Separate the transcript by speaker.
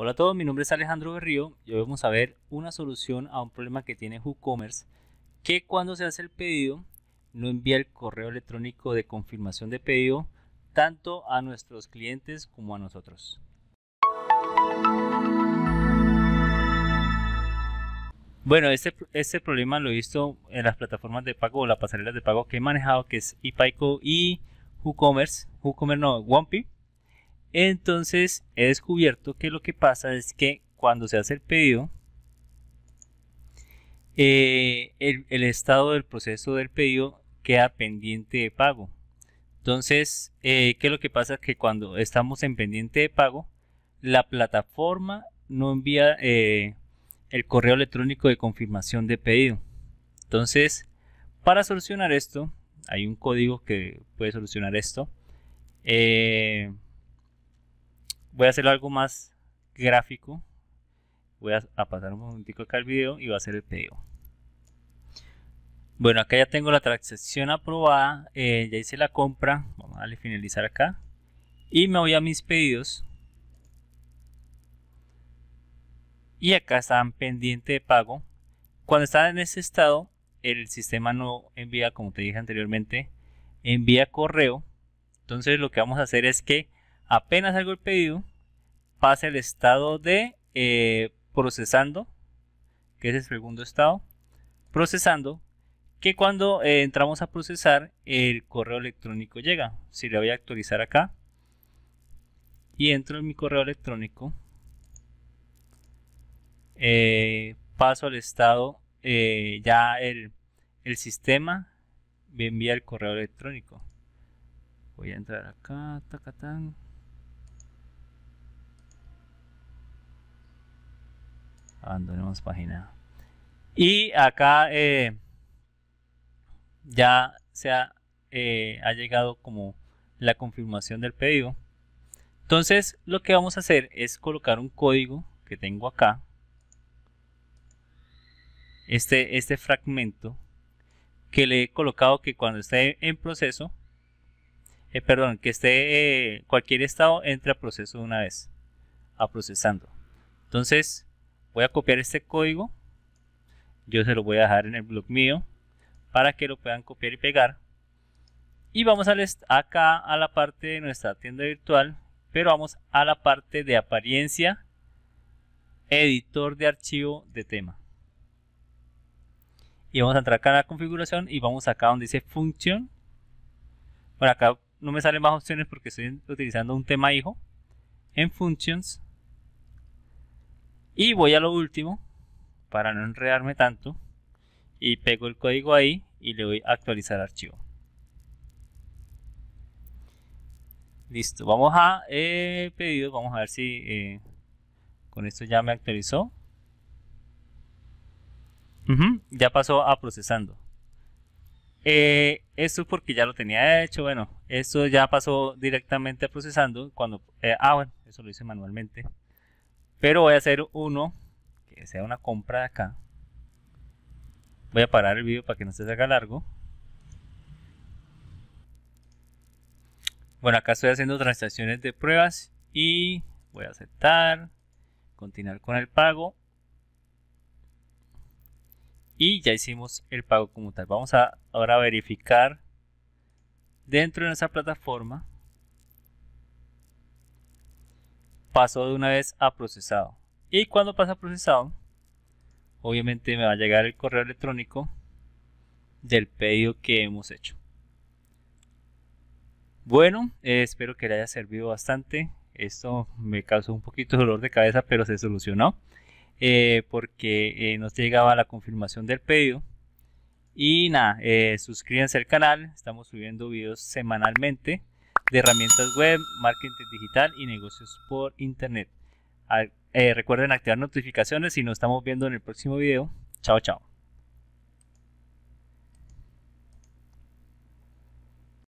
Speaker 1: Hola a todos, mi nombre es Alejandro Berrío y hoy vamos a ver una solución a un problema que tiene WooCommerce que cuando se hace el pedido no envía el correo electrónico de confirmación de pedido tanto a nuestros clientes como a nosotros. Bueno, este, este problema lo he visto en las plataformas de pago o las pasarelas de pago que he manejado, que es ePICO y WooCommerce, WooCommerce no, OnePay entonces he descubierto que lo que pasa es que cuando se hace el pedido, eh, el, estado del proceso del pedido queda pendiente de pago. Entonces, eh, ¿qué es lo que pasa? Que cuando estamos en pendiente de pago, la plataforma no envía eh, el correo electrónico de confirmación de pedido. Entonces, para solucionar esto, hay un código que puede solucionar esto voy a hacer algo más gráfico. Voy a, pasar un momentico acá el video y voy a hacer el pedido. Bueno, acá ya tengo la transacción aprobada, eh, ya hice la compra, vamos a darle finalizar acá. Y me voy a mis pedidos. Y acá están pendiente de pago. Cuando están en ese estado, el sistema no envía, como te dije anteriormente, envía correo. Entonces lo que vamos a hacer es que Apenas salga el pedido, pasa el estado de eh, procesando, que es el segundo estado. Procesando, que cuando eh, entramos a procesar, el correo electrónico llega. Si le voy a actualizar acá y entro en mi correo electrónico, eh, paso al estado, ya el, el, sistema me envía el correo electrónico. Voy a entrar acá, tacatán. abandonemos página. Y acá eh, ya se ha, eh, ha, llegado como la confirmación del pedido. Entonces lo que vamos a hacer es colocar un código que tengo acá. Este, este fragmento que le he colocado que cuando esté en proceso, eh, perdón, que esté cualquier estado entre a proceso de una vez, a procesando. Entonces, voy a copiar este código. Yo se lo voy a dejar en el blog mío para que lo puedan copiar y pegar. Y vamos a acá a la parte de nuestra tienda virtual, pero vamos a la parte de apariencia, editor de archivo de tema. Y vamos a entrar acá a la configuración y vamos acá donde dice function. Bueno, acá no me salen más opciones porque estoy utilizando un tema hijo. En functions y voy a lo último, para no enredarme tanto, y pego el código ahí y le voy a actualizar archivo. Listo, vamos a eh, pedido, vamos a ver si eh, con esto ya me actualizó. ya pasó a procesando. Eh, esto porque ya lo tenía hecho, bueno, esto ya pasó directamente a procesando. Cuando, ah, bueno, eso lo hice manualmente. Pero voy a hacer uno que sea una compra de acá. Voy a parar el vídeo para que no se haga largo. Bueno, acá estoy haciendo transacciones de pruebas y voy a aceptar, continuar con el pago. Y ya hicimos el pago como tal. Vamos a ahora verificar dentro de nuestra plataforma pasó de una vez a procesado. Y cuando pasa a procesado, obviamente me va a llegar el correo electrónico del pedido que hemos hecho. Bueno, eh, espero que le haya servido bastante. Esto me causó un poquito de dolor de cabeza, pero se solucionó eh, porque eh, no nos llegaba la confirmación del pedido. Y nada, suscríbanse al canal, estamos subiendo videos semanalmente de herramientas web, marketing digital y negocios por internet. Eh, recuerden activar notificaciones y nos estamos viendo en el próximo video. Chao, chao.